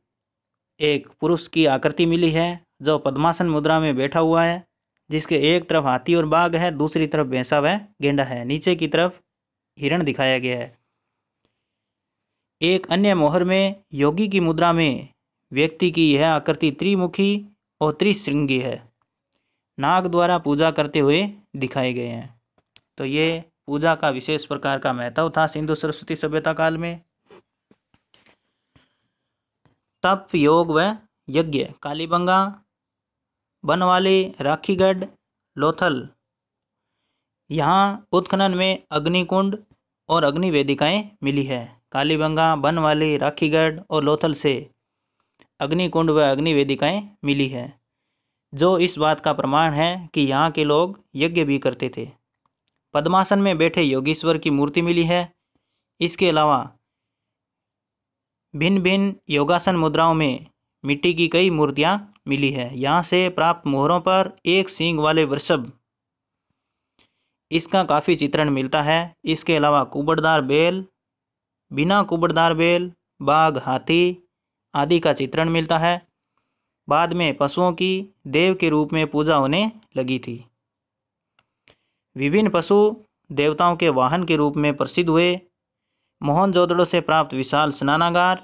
एक पुरुष की आकृति मिली है जो पद्मासन मुद्रा में बैठा हुआ है जिसके एक तरफ हाथी और बाघ है दूसरी तरफ भैंसा व गेंडा है नीचे की तरफ हिरण दिखाया गया है एक अन्य मोहर में योगी की मुद्रा में व्यक्ति की यह आकृति त्रिमुखी और त्रिश्रृंगी है नाग द्वारा पूजा करते हुए दिखाए गए हैं तो ये पूजा का विशेष प्रकार का महत्व था सिंधु सरस्वती सभ्यता काल में तप योग व यज्ञ कालीबंगा बनवाली राखीगढ़ लोथल यहाँ उत्खनन में अग्निकुंड और अग्निवेदिकाएँ मिली है कालीबंगा बनवाली राखीगढ़ और लोथल से अग्निकुंड व अग्निवेदिकाएँ मिली हैं जो इस बात का प्रमाण है कि यहाँ के लोग यज्ञ भी करते थे पद्मासन में बैठे योगेश्वर की मूर्ति मिली है इसके अलावा भिन्न भिन्न योगासन मुद्राओं में मिट्टी की कई मूर्तियाँ मिली है यहाँ से प्राप्त मोहरों पर एक सींग वाले वृषभ इसका काफ़ी चित्रण मिलता है इसके अलावा कुबड़दार बेल बिना कुबड़दार बेल बाघ हाथी आदि का चित्रण मिलता है बाद में पशुओं की देव के रूप में पूजा होने लगी थी विभिन्न पशु देवताओं के वाहन के रूप में प्रसिद्ध हुए मोहनजोदड़ो से प्राप्त विशाल स्नानागार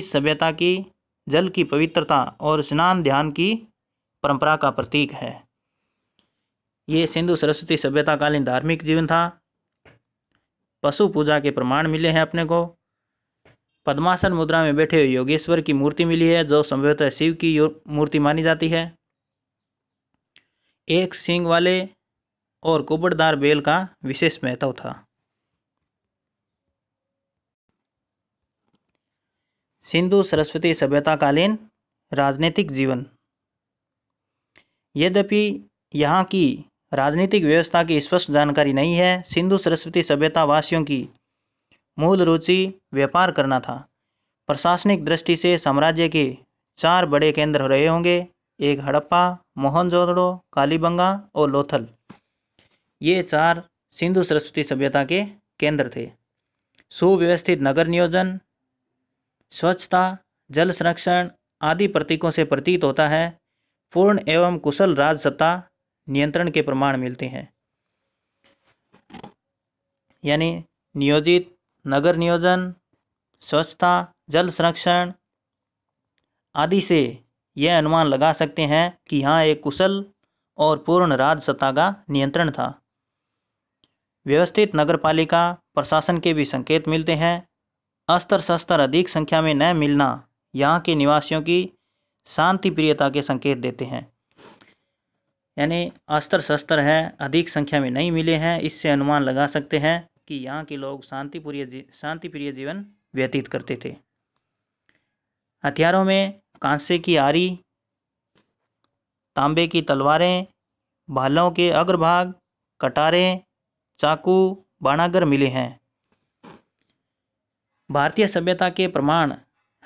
इस सभ्यता की जल की पवित्रता और स्नान ध्यान की परंपरा का प्रतीक है ये सिंधु सरस्वती सभ्यता कालीन धार्मिक जीवन था पशु पूजा के प्रमाण मिले हैं अपने को पद्मासन मुद्रा में बैठे हुए योगेश्वर की मूर्ति मिली है जो संभवतः शिव की मूर्ति मानी जाती है एक सिंह वाले और कुबड़दार बेल का विशेष महत्व था सिंधु सरस्वती सभ्यता कालीन राजनीतिक जीवन यद्यपि यहाँ की राजनीतिक व्यवस्था की स्पष्ट जानकारी नहीं है सिंधु सरस्वती सभ्यता वासियों की मूल रुचि व्यापार करना था प्रशासनिक दृष्टि से साम्राज्य के चार बड़े केंद्र रहे होंगे एक हड़प्पा मोहनजोदड़ो कालीबंगा और लोथल ये चार सिंधु सरस्वती सभ्यता के केंद्र थे सुव्यवस्थित नगर नियोजन स्वच्छता जल संरक्षण आदि प्रतीकों से प्रतीत होता है पूर्ण एवं कुशल राजसत्ता नियंत्रण के प्रमाण मिलते हैं यानी नियोजित नगर नियोजन स्वच्छता जल संरक्षण आदि से यह अनुमान लगा सकते हैं कि यहाँ एक कुशल और पूर्ण राजसत्ता का नियंत्रण था व्यवस्थित नगरपालिका प्रशासन के भी संकेत मिलते हैं अस्त्र शस्त्र अधिक संख्या में न मिलना यहाँ के निवासियों की शांति प्रियता के संकेत देते हैं यानी अस्त्र शस्त्र हैं अधिक संख्या में नहीं मिले हैं इससे अनुमान लगा सकते हैं कि यहाँ के लोग शांतिप्रिय शांतिप्रिय जीवन व्यतीत करते थे हथियारों में कांसे की आरी तांबे की तलवारें भालों के अग्रभाग कटारे चाकू बाणागर मिले हैं भारतीय सभ्यता के प्रमाण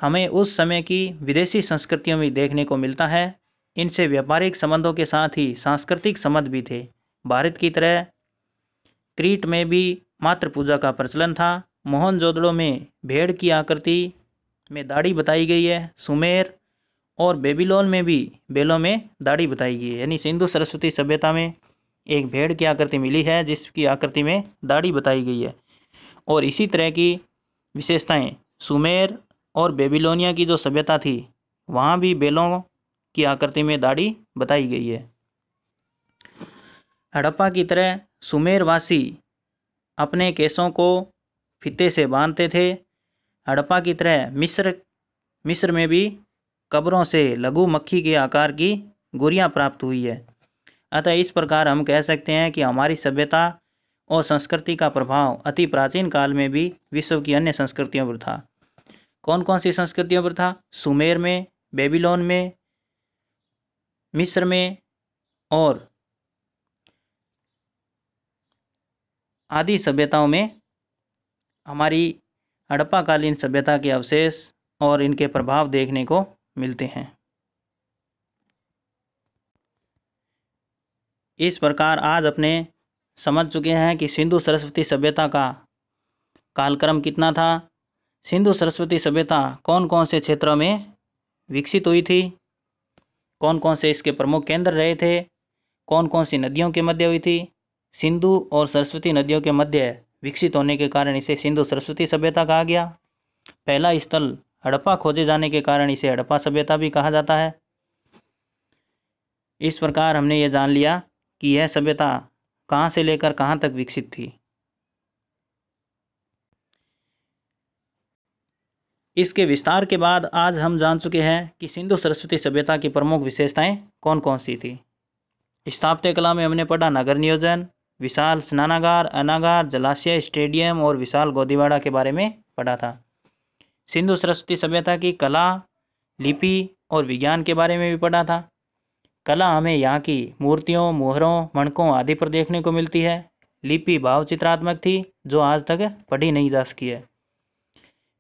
हमें उस समय की विदेशी संस्कृतियों में देखने को मिलता है इनसे व्यापारिक संबंधों के साथ ही सांस्कृतिक संबंध भी थे भारत की तरह क्रीट में भी मात्र पूजा का प्रचलन था मोहनजोदड़ो में भेड़ की आकृति में दाढ़ी बताई गई है सुमेर और बेबीलोन में भी बेलों में दाढ़ी बताई गई है यानी सिंधु सरस्वती सभ्यता में एक भेड़ की आकृति मिली है जिसकी आकृति में दाढ़ी बताई गई है और इसी तरह की विशेषताएं सुमेर और बेबीलोनिया की जो सभ्यता थी वहाँ भी बेलों की आकृति में दाढ़ी बताई गई है हड़प्पा की तरह सुमेरवासी अपने केसों को फीते से बांधते थे हड़प्पा की तरह मिस्र मिस्र में भी कब्रों से लघु मक्खी के आकार की गुरियाँ प्राप्त हुई है अतः इस प्रकार हम कह सकते हैं कि हमारी सभ्यता और संस्कृति का प्रभाव अति प्राचीन काल में भी विश्व की अन्य संस्कृतियों पर था कौन कौन सी संस्कृतियों पर था सुमेर में बेबीलोन में मिस्र में और आदि सभ्यताओं में हमारी हड़प्पाकालीन सभ्यता के अवशेष और इनके प्रभाव देखने को मिलते हैं इस प्रकार आज अपने समझ चुके हैं कि सिंधु सरस्वती सभ्यता का कालक्रम कितना था सिंधु सरस्वती सभ्यता कौन कौन से क्षेत्रों में विकसित हुई थी कौन कौन से इसके प्रमुख केंद्र रहे थे कौन कौन सी नदियों के मध्य हुई थी सिंधु और सरस्वती नदियों के मध्य विकसित होने के कारण इसे सिंधु सरस्वती सभ्यता कहा गया पहला स्थल हड़प्पा खोजे जाने के कारण इसे हड़प्पा सभ्यता भी कहा जाता है इस प्रकार हमने ये जान लिया कि यह सभ्यता कहाँ से लेकर कहाँ तक विकसित थी इसके विस्तार के बाद आज हम जान चुके हैं कि सिंधु सरस्वती सभ्यता की प्रमुख विशेषताएं कौन कौन सी थी स्थापत्य कला में हमने पढ़ा नगर नियोजन विशाल स्नानागार अनागार जलाशय स्टेडियम और विशाल गोदीवाड़ा के बारे में पढ़ा था सिंधु सरस्वती सभ्यता की कला लिपि और विज्ञान के बारे में भी पढ़ा था कला हमें यहाँ की मूर्तियों मोहरों मणकों आदि पर देखने को मिलती है लिपि भावचित्रात्मक थी जो आज तक पढ़ी नहीं जा सकी है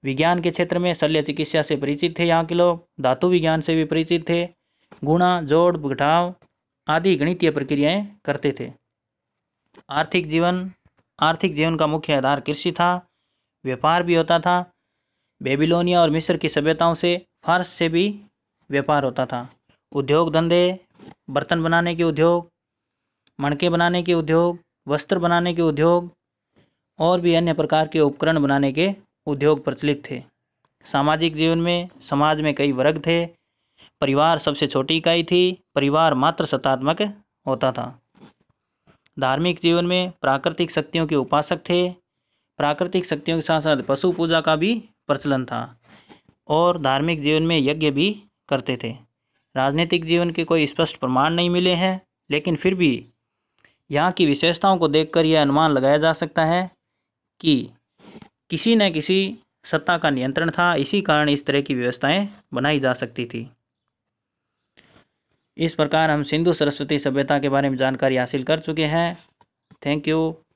विज्ञान के क्षेत्र में शल्य चिकित्सा से परिचित थे यहाँ के लोग धातु विज्ञान से भी परिचित थे गुणा जोड़ घटाव आदि गणितीय प्रक्रियाएं करते थे आर्थिक जीवन आर्थिक जीवन का मुख्य आधार कृषि था व्यापार भी होता था बेबीलोनिया और मिस्र की सभ्यताओं से फारस से भी व्यापार होता था उद्योग धंधे बर्तन बनाने के उद्योग मणके बनाने के उद्योग वस्त्र बनाने के उद्योग और भी अन्य प्रकार के उपकरण बनाने के उद्योग प्रचलित थे सामाजिक जीवन में समाज में कई वर्ग थे परिवार सबसे छोटी इकाई थी परिवार मात्र सत्तात्मक होता था धार्मिक जीवन में प्राकृतिक शक्तियों के उपासक थे प्राकृतिक शक्तियों के साथ साथ पशु पूजा का भी प्रचलन था और धार्मिक जीवन में यज्ञ भी करते थे राजनीतिक जीवन के कोई स्पष्ट प्रमाण नहीं मिले हैं लेकिन फिर भी यहाँ की विशेषताओं को देखकर यह अनुमान लगाया जा सकता है कि किसी न किसी सत्ता का नियंत्रण था इसी कारण इस तरह की व्यवस्थाएं बनाई जा सकती थी इस प्रकार हम सिंधु सरस्वती सभ्यता के बारे में जानकारी हासिल कर चुके हैं थैंक यू